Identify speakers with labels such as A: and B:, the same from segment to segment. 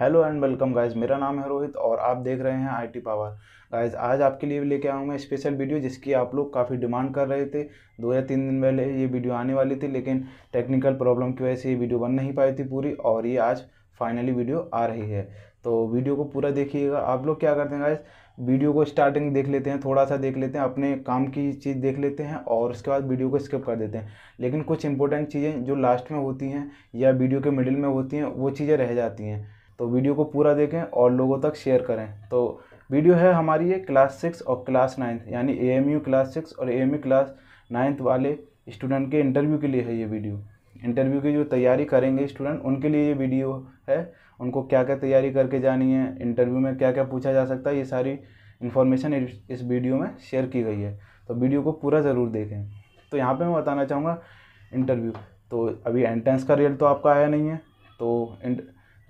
A: hello and welcome guys मेरा नाम है रोहित और आप देख रहे हैं आईटी पावर गाइस आज आपके लिए लेके आऊँ मैं स्पेशल वीडियो जिसकी आप लोग काफ़ी डिमांड कर रहे थे दो या तीन दिन पहले ये वीडियो आने वाली थी लेकिन टेक्निकल प्रॉब्लम की वजह से ये वीडियो बन नहीं पाई थी पूरी और ये आज फाइनली वीडियो आ रही है तो वीडियो को पूरा देखिएगा आप लोग क्या करते हैं गाइज़ वीडियो को स्टार्टिंग देख लेते हैं थोड़ा सा देख लेते हैं अपने काम की चीज़ देख लेते हैं और उसके बाद वीडियो को स्किप कर देते हैं लेकिन कुछ इंपॉर्टेंट चीज़ें जो लास्ट में होती हैं या वीडियो के मिडिल में होती हैं वो चीज़ें रह जाती हैं तो वीडियो को पूरा देखें और लोगों तक शेयर करें तो वीडियो है हमारी ये क्लास सिक्स और क्लास नाइन्थ यानी ए क्लास सिक्स और ए क्लास नाइन्थ वाले स्टूडेंट के इंटरव्यू के लिए है ये वीडियो इंटरव्यू की जो तैयारी करेंगे स्टूडेंट उनके लिए ये वीडियो है उनको क्या क्या तैयारी करके जानी है इंटरव्यू में क्या क्या पूछा जा सकता है ये सारी इन्फॉर्मेशन इस वीडियो में शेयर की गई है तो वीडियो को पूरा ज़रूर देखें तो यहाँ पे मैं बताना चाहूँगा इंटरव्यू तो अभी एंट्रेंस का रिजल्ट तो आपका आया नहीं है तो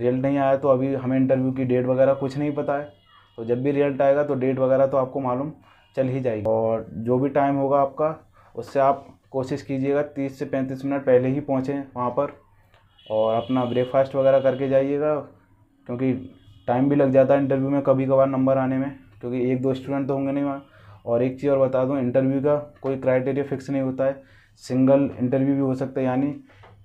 A: रिजल्ट नहीं आया तो अभी हमें इंटरव्यू की डेट वगैरह कुछ नहीं पता है तो जब भी रिजल्ट आएगा तो डेट वगैरह तो आपको मालूम चल ही जाएगी और जो भी टाइम होगा आपका उससे आप कोशिश कीजिएगा तीस से पैंतीस मिनट पहले ही पहुँचें वहाँ पर और अपना ब्रेकफास्ट वगैरह करके जाइएगा क्योंकि टाइम भी लग जाता है इंटरव्यू में कभी कभार नंबर आने में क्योंकि एक दो स्टूडेंट तो होंगे नहीं वहाँ और एक चीज़ और बता दूँ इंटरव्यू का कोई क्राइटेरिया फिक्स नहीं होता है सिंगल इंटरव्यू भी हो सकता है यानी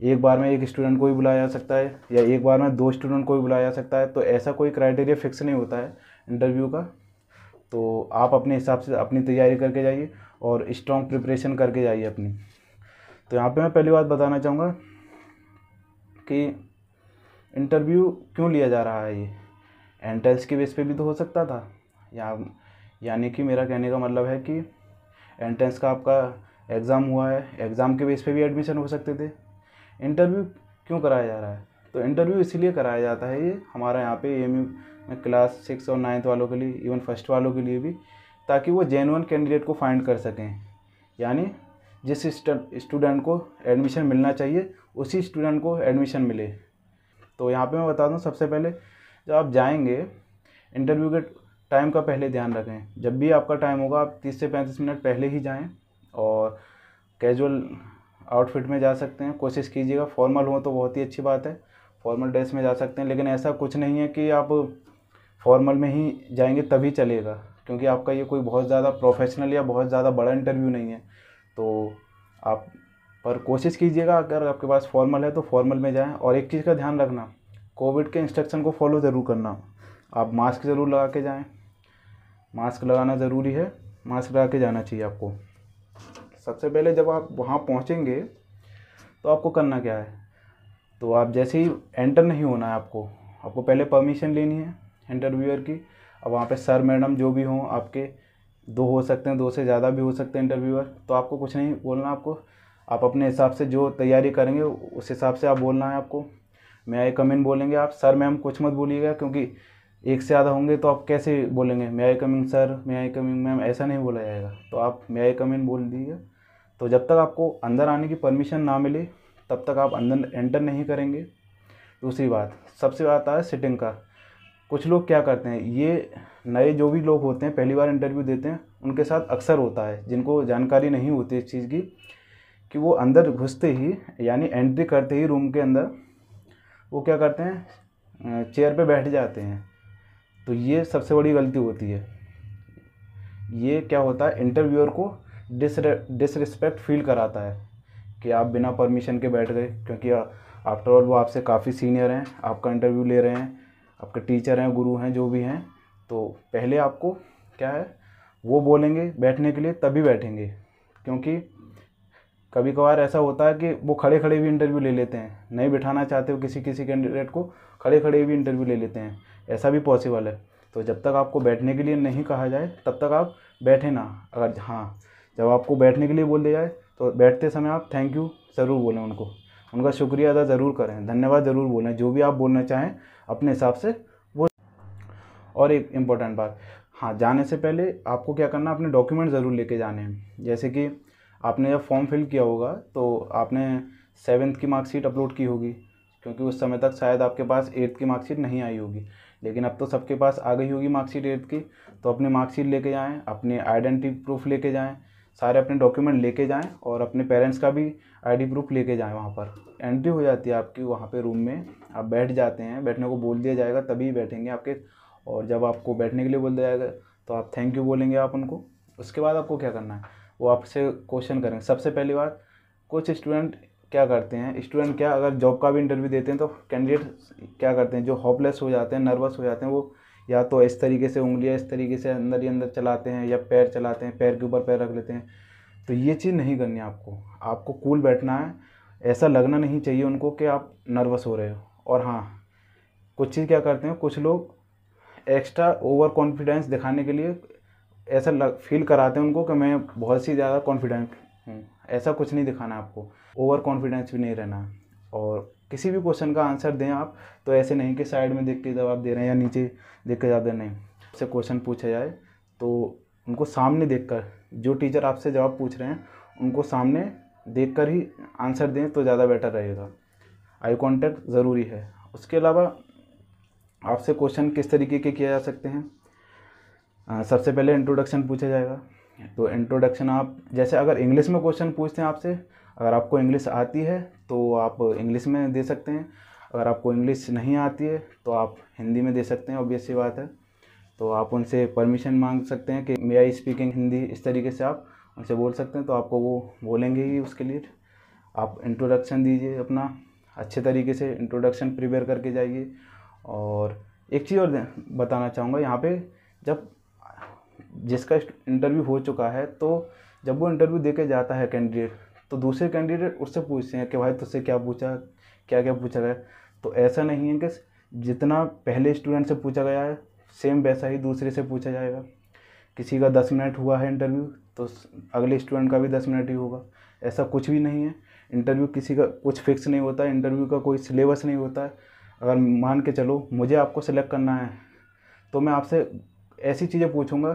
A: एक बार में एक स्टूडेंट को भी बुलाया जा सकता है या एक बार में दो स्टूडेंट को भी बुलाया जा सकता है तो ऐसा कोई क्राइटेरिया फिक्स नहीं होता है इंटरव्यू का तो आप अपने हिसाब से अपनी तैयारी करके जाइए और स्ट्रॉन्ग प्रिपरेशन करके जाइए अपनी तो यहाँ पे मैं पहली बात बताना चाहूँगा कि इंटरव्यू क्यों लिया जा रहा है ये एंट्रेंस के बेस पे भी तो हो सकता था या यानी कि मेरा कहने का मतलब है कि एंट्रेंस का आपका एग्ज़ाम हुआ है एग्ज़ाम के बेस पे भी एडमिशन हो सकते थे इंटरव्यू क्यों कराया जा रहा है तो इंटरव्यू इसलिए कराया जाता है ये हमारा यहाँ पे एम में क्लास सिक्स और नाइन्थ वालों के लिए इवन फर्स्ट वालों के लिए भी ताकि वो जेनुअन कैंडिडेट को फाइंड कर सकें यानी जिस स्टूडेंट को एडमिशन मिलना चाहिए उसी स्टूडेंट को एडमिशन मिले तो यहाँ पे मैं बता दूँ सबसे पहले जब आप जाएंगे इंटरव्यू के टाइम का पहले ध्यान रखें जब भी आपका टाइम होगा आप तीस से पैंतीस मिनट पहले ही जाएँ और कैजुअल आउटफिट में जा सकते हैं कोशिश कीजिएगा फॉर्मल हो तो बहुत ही अच्छी बात है फॉर्मल ड्रेस में जा सकते हैं लेकिन ऐसा कुछ नहीं है कि आप फॉर्मल में ही जाएंगे तभी चलेगा क्योंकि आपका ये कोई बहुत ज़्यादा प्रोफेशनल या बहुत ज़्यादा बड़ा इंटरव्यू नहीं है तो आप पर कोशिश कीजिएगा अगर आपके पास फॉर्मल है तो फॉर्मल में जाएँ और एक चीज़ का ध्यान रखना कोविड के इंस्ट्रक्शन को फॉलो ज़रूर करना आप मास्क ज़रूर लगा के जाएँ मास्क लगाना ज़रूरी है मास्क लगा के जाना चाहिए आपको सबसे पहले जब आप वहाँ पहुँचेंगे तो आपको करना क्या है तो आप जैसे ही एंटर नहीं होना है आपको आपको पहले परमिशन लेनी है इंटरव्यूअर की अब वहाँ पे सर मैडम जो भी हों आपके दो हो सकते हैं दो से ज़्यादा भी हो सकते हैं इंटरव्यूअर तो आपको कुछ नहीं बोलना आपको आप अपने हिसाब से जो तैयारी करेंगे उस हिसाब से आप बोलना है आपको मैं आई कमिंग बोलेंगे आप सर मैम कुछ मत बोलिएगा क्योंकि एक से ज़्यादा होंगे तो आप कैसे बोलेंगे मैं आई कमिंग सर मैं आई कमिंग मैम ऐसा नहीं बोला जाएगा तो आप मैं आई कमिंग बोल दीजिए तो जब तक आपको अंदर आने की परमिशन ना मिले तब तक आप अंदर एंटर नहीं करेंगे दूसरी बात सबसे बात है सिटिंग का कुछ लोग क्या करते हैं ये नए जो भी लोग होते हैं पहली बार इंटरव्यू देते हैं उनके साथ अक्सर होता है जिनको जानकारी नहीं होती इस चीज़ की कि वो अंदर घुसते ही यानी एंट्री करते ही रूम के अंदर वो क्या करते हैं चेयर पे बैठ जाते हैं तो ये सबसे बड़ी गलती होती है ये क्या होता है इंटरव्यूअर को डिसरिस्पेक्ट फील कराता है कि आप बिना परमिशन के बैठ गए क्योंकि आफ्टर ऑल वो आपसे काफ़ी सीनियर हैं आपका इंटरव्यू ले रहे हैं आपके टीचर हैं गुरु हैं जो भी हैं तो पहले आपको क्या है वो बोलेंगे बैठने के लिए तभी बैठेंगे क्योंकि कभी कभार ऐसा होता है कि वो खड़े खड़े भी इंटरव्यू ले लेते हैं नहीं बिठाना चाहते हो किसी किसी कैंडिडेट को खड़े खड़े भी इंटरव्यू ले लेते हैं ऐसा भी पॉसिबल है तो जब तक आपको बैठने के लिए नहीं कहा जाए तब तक आप बैठे ना अगर हाँ जब आपको बैठने के लिए बोल दिया जाए तो बैठते समय आप थैंक यू ज़रूर बोलें उनको उनका शुक्रिया अदा ज़रूर करें धन्यवाद ज़रूर बोलें जो भी आप बोलना चाहें अपने हिसाब से वो और एक इम्पॉर्टेंट बात हाँ जाने से पहले आपको क्या करना अपने डॉक्यूमेंट ज़रूर लेके जाने हैं जैसे कि आपने जब फॉर्म फिल किया होगा तो आपने सेवन्थ की मार्कशीट अपलोड की होगी क्योंकि उस समय तक शायद आपके पास एट्थ की मार्कशीट नहीं आई होगी लेकिन अब तो सबके पास आ गई होगी मार्कशीट एट्थ की तो अपनी मार्कशीट लेके जाएँ अपनी आइडेंटिटी प्रूफ लेके जाएँ सारे अपने डॉक्यूमेंट लेके जाएं और अपने पेरेंट्स का भी आईडी प्रूफ लेके जाएं वहाँ पर एंट्री हो जाती है आपकी वहाँ पे रूम में आप बैठ जाते हैं बैठने को बोल दिया जाएगा तभी बैठेंगे आपके और जब आपको बैठने के लिए बोल दिया जाएगा तो आप थैंक यू बोलेंगे आप उनको उसके बाद आपको क्या करना है वो आपसे क्वेश्चन करेंगे सबसे पहली बात कुछ स्टूडेंट क्या करते हैं स्टूडेंट क्या अगर जॉब का भी इंटरव्यू देते हैं तो कैंडिडेट क्या करते हैं जो होपलेस हो जाते हैं नर्वस हो जाते हैं वो या तो इस तरीके से उंगलियाँ इस तरीके से अंदर ही अंदर चलाते हैं या पैर चलाते हैं पैर के ऊपर पैर रख लेते हैं तो ये चीज़ नहीं करनी आपको आपको कूल बैठना है ऐसा लगना नहीं चाहिए उनको कि आप नर्वस हो रहे हो और हाँ कुछ चीज़ क्या करते हैं कुछ लोग एक्स्ट्रा ओवर कॉन्फिडेंस दिखाने के लिए ऐसा लग फील कराते हैं उनको कि मैं बहुत सी ज़्यादा कॉन्फिडेंट हूँ ऐसा कुछ नहीं दिखाना आपको ओवर कॉन्फिडेंस भी नहीं रहना और किसी भी क्वेश्चन का आंसर दें आप तो ऐसे नहीं कि साइड में देख के जवाब दे रहे हैं या नीचे देख के ज़्यादा नहीं से क्वेश्चन पूछा जाए तो उनको सामने देख कर जो टीचर आपसे जवाब पूछ रहे हैं उनको सामने देख कर ही आंसर दें तो ज़्यादा बेटर रहेगा आई कॉन्टैक्ट ज़रूरी है उसके अलावा आपसे क्वेश्चन किस तरीके के किया जा सकते हैं आ, सबसे पहले इंट्रोडक्शन पूछा जाएगा तो इंट्रोडक्शन आप जैसे अगर इंग्लिश में क्वेश्चन पूछते हैं आपसे अगर आपको इंग्लिश आती है तो आप इंग्लिश में दे सकते हैं अगर आपको इंग्लिश नहीं आती है तो आप हिंदी में दे सकते हैं ऑब्वियस सी बात है तो आप उनसे परमिशन मांग सकते हैं कि मे आई स्पीकिंग हिंदी इस तरीके से आप उनसे बोल सकते हैं तो आपको वो बोलेंगे ही उसके लिए आप इंट्रोडक्शन दीजिए अपना अच्छे तरीके से इंट्रोडक्शन प्रिपेयर करके जाइए और एक चीज़ और बताना चाहूँगा यहाँ पे जब जिसका इंटरव्यू हो चुका है तो जब वो इंटरव्यू दे के जाता है कैंडिडेट तो दूसरे कैंडिडेट उससे पूछते हैं कि भाई तुझसे क्या पूछा क्या क्या पूछा गया तो ऐसा नहीं है कि जितना पहले स्टूडेंट से पूछा गया है सेम वैसा ही दूसरे से पूछा जाएगा किसी का दस मिनट हुआ है इंटरव्यू तो अगले स्टूडेंट का भी दस मिनट ही होगा ऐसा कुछ भी नहीं है इंटरव्यू किसी का कुछ फिक्स नहीं होता है इंटरव्यू का कोई सिलेबस नहीं होता है अगर मान के चलो मुझे आपको सिलेक्ट करना है तो मैं आपसे ऐसी चीज़ें पूछूंगा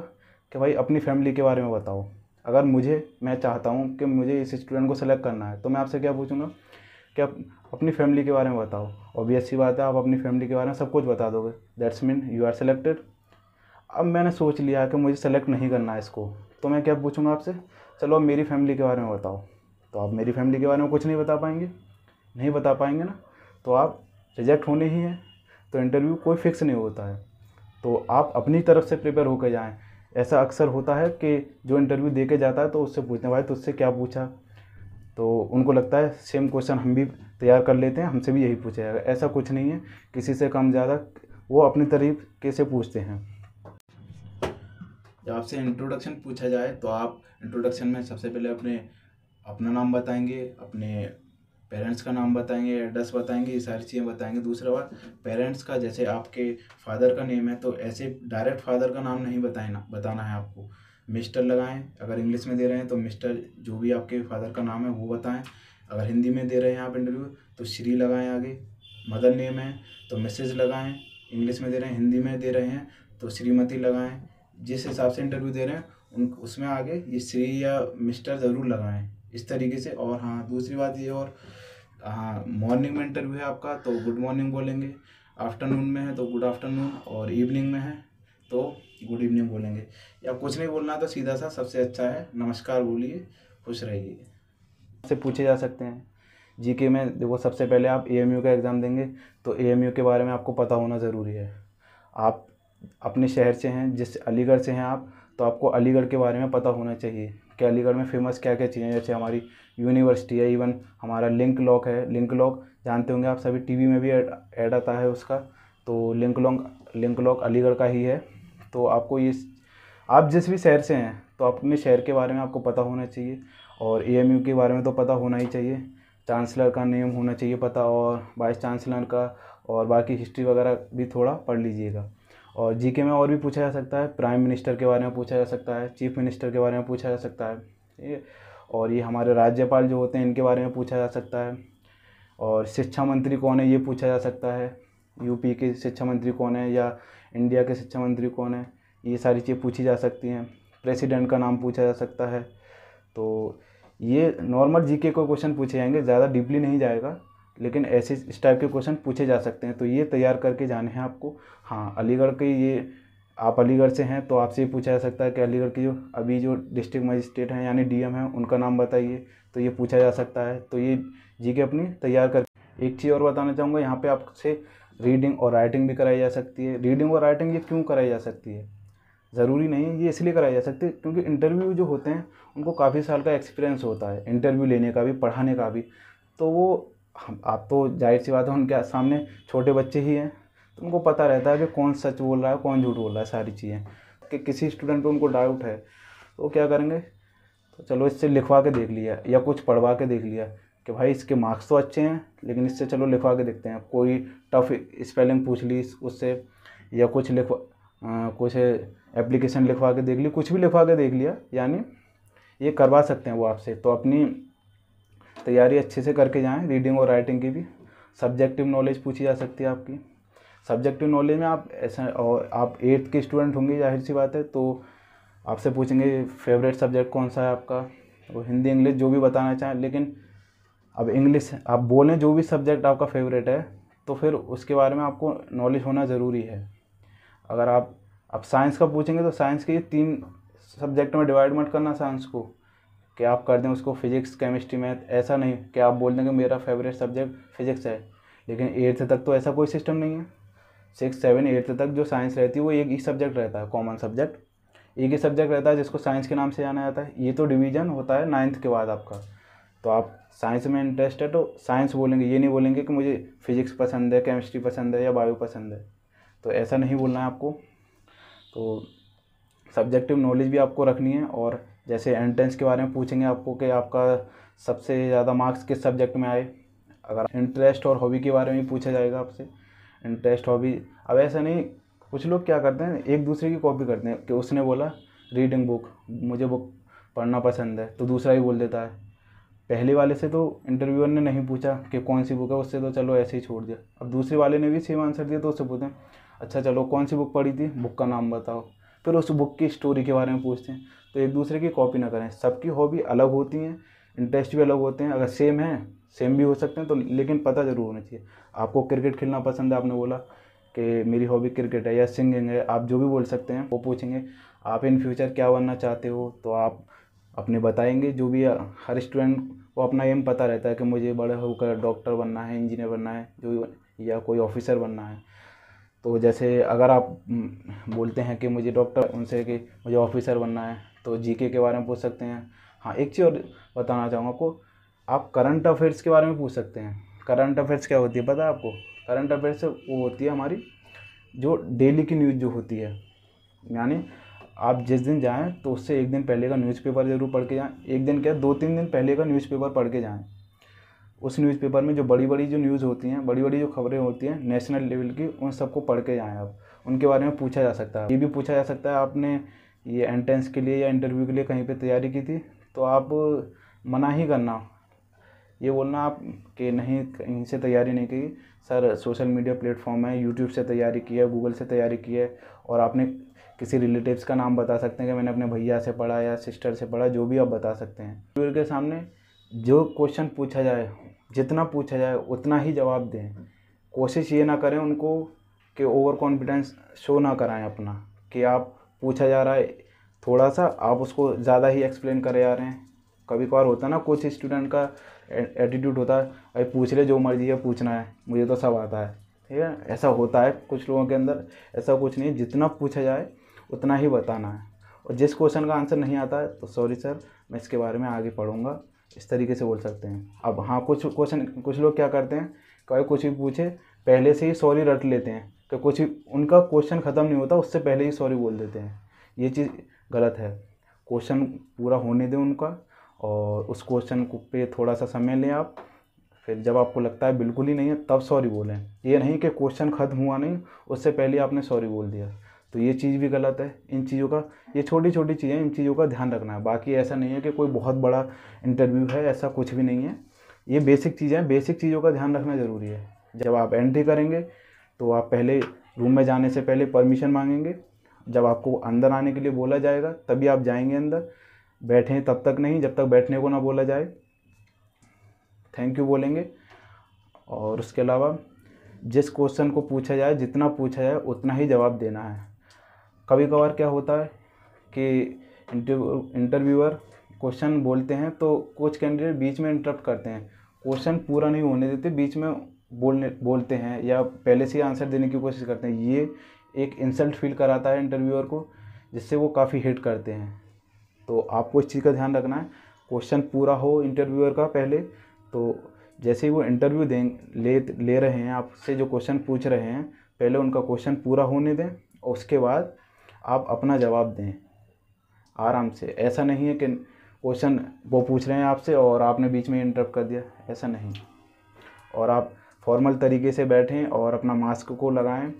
A: कि भाई अपनी फैमिली के बारे में बताओ अगर मुझे मैं चाहता हूँ कि मुझे इस स्टूडेंट को सेलेक्ट करना है तो मैं आपसे क्या पूछूंगा कि आप अपनी फैमिली के बारे में बताओ ऑब्वियस बात है आप अपनी फैमिली के बारे में सब कुछ बता दोगे that's mean you are selected अब मैंने सोच लिया कि मुझे सेलेक्ट नहीं करना है इसको तो मैं क्या पूछूंगा आपसे चलो आप मेरी फैमिली के बारे में बताओ तो आप मेरी फैमिली के बारे में कुछ नहीं बता पाएंगे नहीं बता पाएंगे ना तो आप रिजेक्ट होने ही हैं तो इंटरव्यू कोई फिक्स नहीं होता है तो आप अपनी तरफ से प्रिपेयर होकर जाएँ ऐसा अक्सर होता है कि जो इंटरव्यू दे के जाता है तो उससे पूछने भाई तो उससे क्या पूछा तो उनको लगता है सेम क्वेश्चन हम भी तैयार कर लेते हैं हमसे भी यही पूछा जाएगा ऐसा कुछ नहीं है किसी से कम ज़्यादा वो अपनी तरीके से पूछते हैं जब आपसे इंट्रोडक्शन पूछा जाए तो आप इंट्रोडक्शन में सबसे पहले अपने अपना नाम बताएंगे अपने पेरेंट्स का नाम बताएंगे एड्रेस बताएंगे ये सारी चीज़ें बताएंगे दूसरा बात पेरेंट्स का जैसे आपके फादर का नेम है तो ऐसे डायरेक्ट फादर का नाम नहीं बताना बताना है आपको मिस्टर लगाएं अगर इंग्लिश में दे रहे हैं तो मिस्टर जो भी आपके फादर का नाम है वो बताएं अगर हिंदी में दे रहे हैं आप इंटरव्यू तो श्री लगाएं आगे मदर नेम है तो मैसेज लगाएं इंग्लिश में दे रहे हैं हिंदी में दे रहे हैं तो श्रीमती लगाएं जिस हिसाब से इंटरव्यू दे रहे हैं उन उसमें आगे ये श्री या मिस्टर ज़रूर लगाएं इस तरीके से और हाँ दूसरी बात ये और हाँ मॉर्निंग में इंटरव्यू है आपका तो गुड मॉर्निंग बोलेंगे आफ्टरनून में है तो गुड आफ्टरनून और इवनिंग में है तो गुड इवनिंग बोलेंगे या कुछ नहीं बोलना तो सीधा सा सबसे अच्छा है नमस्कार बोलिए खुश रहिए से पूछे जा सकते हैं जी के में देखो सबसे पहले आप ए का एग्ज़ाम देंगे तो ए के बारे में आपको पता होना ज़रूरी है आप अपने शहर से हैं जिस अलीगढ़ से हैं आप तो आपको अलीगढ़ के बारे में पता होना चाहिए कि अलीगढ़ में फेमस क्या क्या चीज़ें जैसे हमारी यूनिवर्सिटी है इवन हमारा लिंक लॉक है लिंक लॉक जानते होंगे आप सभी टीवी में भी ऐड आता है उसका तो Link Lock Link Lock Aligarh का ही है तो आपको ये आप जिस भी शहर से हैं तो अपने शहर के बारे में आपको पता होना चाहिए और ए के बारे में तो पता होना ही चाहिए चांसलर का नेम होना चाहिए पता और वाइस चांसलर का और बाकी हिस्ट्री वगैरह भी थोड़ा पढ़ लीजिएगा और जीके में और भी पूछा जा सकता है प्राइम मिनिस्टर के बारे में पूछा जा सकता है चीफ मिनिस्टर के बारे में पूछा जा सकता है और ये हमारे राज्यपाल जो होते हैं इनके बारे में पूछा जा सकता है और शिक्षा मंत्री कौन है ये पूछा जा सकता है यूपी के शिक्षा मंत्री कौन है या इंडिया के शिक्षा मंत्री कौन है ये सारी चीज़ पूछी जा सकती हैं प्रेसिडेंट का नाम पूछा जा सकता है तो ये नॉर्मल जीके के क्वेश्चन पूछे जाएंगे ज़्यादा डीपली नहीं जाएगा लेकिन ऐसे इस टाइप के क्वेश्चन पूछे जा सकते हैं तो ये तैयार करके जाने हैं आपको हाँ अलीगढ़ के ये आप अलीगढ़ से हैं तो आपसे ये पूछा जा सकता है कि अलीगढ़ की जो अभी जो डिस्ट्रिक्ट मजिस्ट्रेट हैं यानी डीएम हैं उनका नाम बताइए तो ये पूछा जा सकता है तो ये जी के अपनी तैयार कर एक चीज़ और बताना चाहूँगा यहाँ पर आपसे रीडिंग और राइटिंग भी कराई जा सकती है रीडिंग और राइटिंग ये क्यों कराई जा सकती है ज़रूरी नहीं है ये इसलिए कराई जा सकती है क्योंकि इंटरव्यू जो होते हैं उनको काफ़ी साल का एक्सपीरियंस होता है इंटरव्यू लेने का भी पढ़ाने का भी तो वो हम आप तो जाहिर सी बात है उनके सामने छोटे बच्चे ही हैं तो उनको पता रहता है कि कौन सच बोल रहा है कौन झूठ बोल रहा है सारी चीज़ें कि किसी स्टूडेंट पर उनको डाउट है तो क्या करेंगे तो चलो इससे लिखवा के देख लिया या कुछ पढ़वा के देख लिया कि भाई इसके मार्क्स तो अच्छे हैं लेकिन इससे चलो लिखवा के देखते हैं कोई टफ स्पेलिंग पूछ ली उससे या कुछ लिखवा कुछ एप्लीकेशन लिखवा के देख ली कुछ भी लिखवा के देख लिया यानी ये करवा सकते हैं वो आपसे तो अपनी तैयारी अच्छे से करके जाएँ रीडिंग और राइटिंग की भी सब्जेक्टिव नॉलेज पूछी जा सकती है आपकी सब्जेक्टिव नॉलेज में आप ऐसा और आप एट्थ के स्टूडेंट होंगे जाहिर सी बात है तो आपसे पूछेंगे फेवरेट सब्जेक्ट कौन सा है आपका वो हिंदी इंग्लिश जो भी बताना चाहें लेकिन अब इंग्लिश आप बोलें जो भी सब्जेक्ट आपका फेवरेट है तो फिर उसके बारे में आपको नॉलेज होना ज़रूरी है अगर आप अब साइंस का पूछेंगे तो साइंस के तीन सब्जेक्ट में डिवाइड मत करना साइंस को कि आप कर दें उसको फिजिक्स केमिस्ट्री मैथ ऐसा नहीं कि आप बोल दें कि मेरा फेवरेट सब्जेक्ट फिजिक्स है लेकिन एट्थ तक तो ऐसा कोई सिस्टम नहीं है सिक्स सेवन एट्थ तक जो साइंस रहती है वो एक ही सब्जेक्ट रहता है कॉमन सब्जेक्ट एक ही सब्जेक्ट रहता है जिसको साइंस के नाम से जाना जाता है ये तो डिवीज़न होता है नाइन्थ के बाद आपका तो आप साइंस में इंटरेस्ट है तो साइंस बोलेंगे ये नहीं बोलेंगे कि मुझे फिजिक्स पसंद है केमिस्ट्री पसंद है या बायो पसंद है तो ऐसा नहीं बोलना है आपको तो सब्जेक्टिव नॉलेज भी आपको रखनी है और जैसे एंट्रेंस के बारे में पूछेंगे आपको कि आपका सबसे ज़्यादा मार्क्स किस सब्जेक्ट में आए अगर इंटरेस्ट और हॉबी के बारे में पूछा जाएगा आपसे इंटरेस्ट हॉबी अब ऐसा नहीं कुछ लोग क्या करते हैं एक दूसरे की कॉपी करते हैं कि उसने बोला रीडिंग बुक मुझे बुक पढ़ना पसंद है तो दूसरा ही बोल देता है पहले वाले से तो इंटरव्यूअर ने नहीं पूछा कि कौन सी बुक है उससे तो चलो ऐसे ही छोड़ दिया अब दूसरे वाले ने भी सेम आंसर दिया तो उससे पूछते हैं अच्छा चलो कौन सी बुक पढ़ी थी बुक का नाम बताओ फिर उस बुक की स्टोरी के बारे में पूछते हैं तो एक दूसरे की कॉपी ना करें सबकी हॉबी अलग होती हैं इंटरेस्ट भी अलग होते हैं अगर सेम है सेम भी हो सकते हैं तो लेकिन पता ज़रूर होना चाहिए आपको क्रिकेट खेलना पसंद है आपने बोला कि मेरी हॉबी क्रिकेट है या सिंगिंग है आप जो भी बोल सकते हैं वो पूछेंगे आप इन फ्यूचर क्या बनना चाहते हो तो आप अपने बताएंगे जो भी हर स्टूडेंट को अपना एम पता रहता है कि मुझे बड़े होकर डॉक्टर बनना है इंजीनियर बनना है जो या कोई ऑफिसर बनना है तो जैसे अगर आप हम्म, बोलते हैं कि मुझे डॉक्टर उनसे कि मुझे ऑफिसर बनना है तो जीके के बारे में पूछ सकते हैं हाँ एक चीज़ और बताना चाहूँगा आपको आप करंट अफेयर्स के बारे में पूछ सकते हैं करंट अफेयर्स क्या होती है पता है आपको करंट अफेयर्स से वो होती है हमारी जो डेली की न्यूज़ जो होती है यानी आप जिस दिन जाएँ तो उससे एक दिन पहले का न्यूज़पेपर ज़रूर पढ़ के जाएँ एक दिन क्या दो तीन दिन पहले का न्यूज़पेपर पढ़ के जाएँ उस न्यूज़पेपर में जो बड़ी बड़ी जो न्यूज़ होती हैं बड़ी बड़ी जो खबरें होती हैं नेशनल लेवल की उन सबको पढ़ के जाएँ आप उनके बारे में पूछा जा सकता है ये भी पूछा जा सकता है आपने ये एंट्रेंस के लिए या इंटरव्यू के लिए कहीं पे तैयारी की थी तो आप मना ही करना ये बोलना आप कि नहीं कहीं से तैयारी नहीं की सर सोशल मीडिया प्लेटफॉर्म है यूट्यूब से तैयारी की है गूगल से तैयारी की है और आपने किसी रिलेटिव्स का नाम बता सकते हैं कि मैंने अपने भैया से पढ़ा या सिस्टर से पढ़ा जो भी आप बता सकते हैं इंटरव्यू के सामने जो क्वेश्चन पूछा जाए जितना पूछा जाए उतना ही जवाब दें कोशिश ये ना करें उनको कि ओवर कॉन्फिडेंस शो ना कराएं अपना कि आप पूछा जा रहा है थोड़ा सा आप उसको ज़्यादा ही एक्सप्लेन करे जा रहे हैं कभी कभार होता ना कुछ स्टूडेंट का एटीट्यूड होता है भाई पूछ ले जो मर्जी है पूछना है मुझे तो सब आता है ठीक है ऐसा होता है कुछ लोगों के अंदर ऐसा कुछ नहीं जितना पूछा जाए उतना ही बताना है और जिस क्वेश्चन का आंसर नहीं आता है तो सॉरी सर मैं इसके बारे में आगे पढ़ूँगा इस तरीके से बोल सकते हैं अब हाँ कुछ क्वेश्चन कुछ लोग क्या करते हैं कभी कुछ भी पूछे पहले से ही सॉरी रट लेते हैं तो कुछ उनका क्वेश्चन ख़त्म नहीं होता उससे पहले ही सॉरी बोल देते हैं ये चीज़ गलत है क्वेश्चन पूरा होने दें उनका और उस क्वेश्चन पे थोड़ा सा समय लें आप फिर जब आपको लगता है बिल्कुल ही नहीं है तब सॉरी बोलें ये नहीं कि क्वेश्चन ख़त्म हुआ नहीं उससे पहले आपने सॉरी बोल दिया तो ये चीज़ भी गलत है इन चीज़ों का ये छोटी छोटी चीज़ें इन चीज़ों का ध्यान रखना है बाकी ऐसा नहीं है कि कोई बहुत बड़ा इंटरव्यू है ऐसा कुछ भी नहीं है ये बेसिक चीज़ें हैं बेसिक चीज़ों का ध्यान रखना ज़रूरी है जब आप एंट्री करेंगे तो आप पहले रूम में जाने से पहले परमिशन मांगेंगे जब आपको अंदर आने के लिए बोला जाएगा तभी आप जाएंगे अंदर बैठें तब तक नहीं जब तक बैठने को ना बोला जाए थैंक यू बोलेंगे और उसके अलावा जिस क्वेश्चन को पूछा जाए जितना पूछा जाए उतना ही जवाब देना है कभी कभार क्या होता है कि इंटरव्यूअर क्वेश्चन बोलते हैं तो कुछ कैंडिडेट बीच में इंटरप्ट करते हैं क्वेश्चन पूरा नहीं होने देते बीच में बोलने बोलते हैं या पहले से ही आंसर देने की कोशिश करते हैं ये एक इंसल्ट फील कराता है इंटरव्यूअर को जिससे वो काफ़ी हिट करते हैं तो आपको इस चीज़ का ध्यान रखना है क्वेश्चन पूरा हो इंटरव्यूअर का पहले तो जैसे ही वो इंटरव्यू दें ले ले रहे हैं आपसे जो क्वेश्चन पूछ रहे हैं पहले उनका क्वेश्चन पूरा होने दें और उसके बाद आप अपना जवाब दें आराम से ऐसा नहीं है कि क्वेश्चन वो पूछ रहे हैं आपसे और आपने बीच में इंटरप्ट कर दिया ऐसा नहीं और आप फॉर्मल तरीके से बैठें और अपना मास्क को लगाएं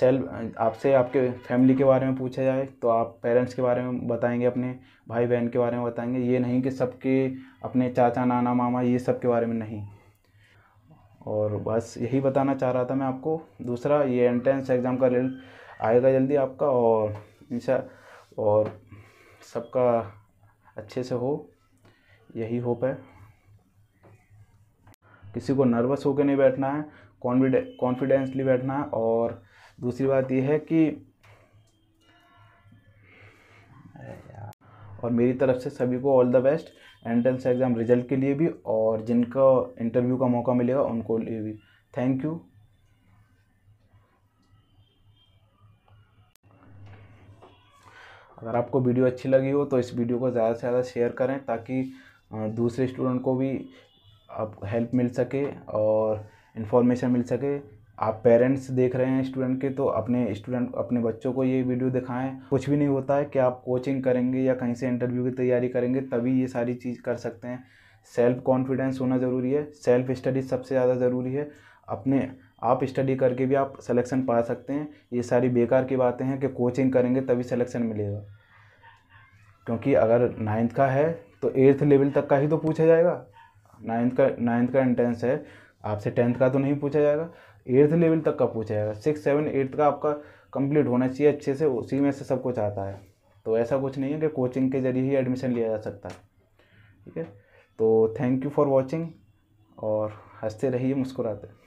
A: सेल्फ आपसे आपके फैमिली के बारे में पूछा जाए तो आप पेरेंट्स के बारे में बताएंगे अपने भाई बहन के बारे में बताएंगे ये नहीं कि सबके अपने चाचा नाना मामा ये सब के बारे में नहीं और बस यही बताना चाह रहा था मैं आपको दूसरा ये एंट्रेंस एग्ज़ाम का रिजल्ट आएगा जल्दी आपका और इन और सबका अच्छे से हो यही होप है किसी को नर्वस होकर नहीं बैठना है कॉन्फिडेंसली बैठना है और दूसरी बात यह है कि और मेरी तरफ से सभी को all the best entrance exam result के लिए भी और जिनका इंटरव्यू का मौका मिलेगा उनको लिए भी थैंक यू अगर आपको वीडियो अच्छी लगी हो तो इस वीडियो को ज़्यादा से ज़्यादा शेयर करें ताकि दूसरे स्टूडेंट को भी आप हेल्प मिल सके और इन्फॉर्मेशन मिल सके आप पेरेंट्स देख रहे हैं स्टूडेंट के तो अपने स्टूडेंट अपने बच्चों को ये वीडियो दिखाएं कुछ भी नहीं होता है कि आप कोचिंग करेंगे या कहीं से इंटरव्यू की तैयारी करेंगे तभी ये सारी चीज़ कर सकते हैं सेल्फ कॉन्फिडेंस होना ज़रूरी है सेल्फ स्टडी सबसे ज़्यादा ज़रूरी है अपने आप स्टडी करके भी आप सलेक्शन पा सकते हैं ये सारी बेकार की बातें हैं कि कोचिंग करेंगे तभी सलेक्शन मिलेगा क्योंकि अगर नाइन्थ का है तो एट्थ लेवल तक का ही तो पूछा जाएगा नाइन्थ का नाइन्थ का एंट्रेंस है आपसे टेंथ का तो नहीं पूछा जाएगा एट्थ लेवल तक का पूछा जाएगा सिक्स सेवन एट्थ का आपका कंप्लीट होना चाहिए अच्छे से उसी में से सब कुछ आता है तो ऐसा कुछ नहीं है कि कोचिंग के जरिए ही एडमिशन लिया जा सकता है ठीक है तो थैंक यू फॉर वॉचिंग और हंसते रहिए मुस्कुराते